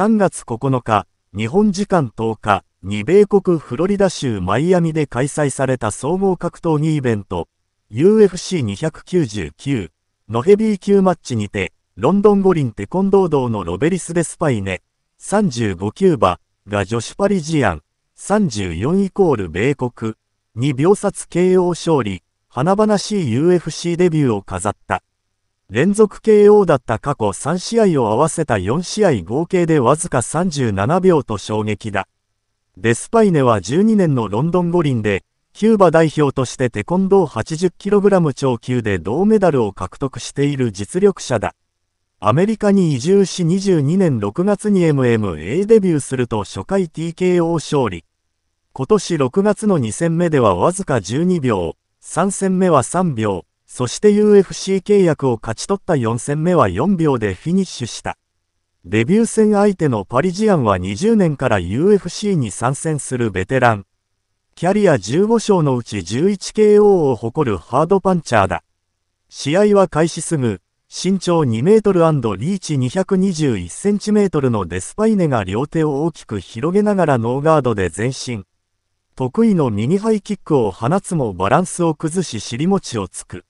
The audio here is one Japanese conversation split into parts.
3月9日、日本時間10日、に米国フロリダ州マイアミで開催された総合格闘技イベント、UFC299 のヘビー級マッチにて、ロンドン五輪テコンドー道のロベリス・デスパイネ、35キューバが女子パリジアン、34イコール米国に秒殺 KO 勝利、華々しい UFC デビューを飾った。連続 KO だった過去3試合を合わせた4試合合計でわずか37秒と衝撃だ。デスパイネは12年のロンドン五輪で、キューバ代表としてテコンドー 80kg 超級で銅メダルを獲得している実力者だ。アメリカに移住し22年6月に MMA デビューすると初回 TKO 勝利。今年6月の2戦目ではわずか12秒、3戦目は3秒、そして UFC 契約を勝ち取った4戦目は4秒でフィニッシュした。デビュー戦相手のパリジアンは20年から UFC に参戦するベテラン。キャリア15勝のうち 11KO を誇るハードパンチャーだ。試合は開始すぐ、身長2メートルリーチ221センチメートルのデスパイネが両手を大きく広げながらノーガードで前進。得意のミニハイキックを放つもバランスを崩し尻餅をつく。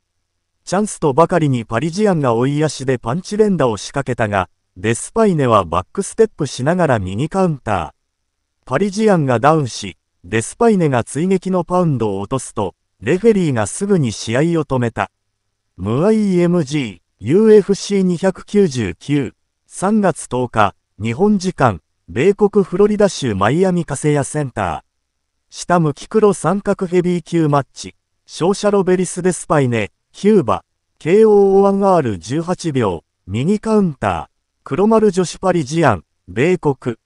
チャンスとばかりにパリジアンが追い足でパンチ連打を仕掛けたが、デスパイネはバックステップしながら右カウンター。パリジアンがダウンし、デスパイネが追撃のパウンドを落とすと、レフェリーがすぐに試合を止めた。ムアイ MG UFC299 3月10日、日本時間、米国フロリダ州マイアミカセヤセンター。下向き黒三角ヘビー級マッチ、勝者ロベリス・デスパイネ、キューバ、k o o r 1 8秒、ミニカウンター、黒丸女子パリジアン、米国。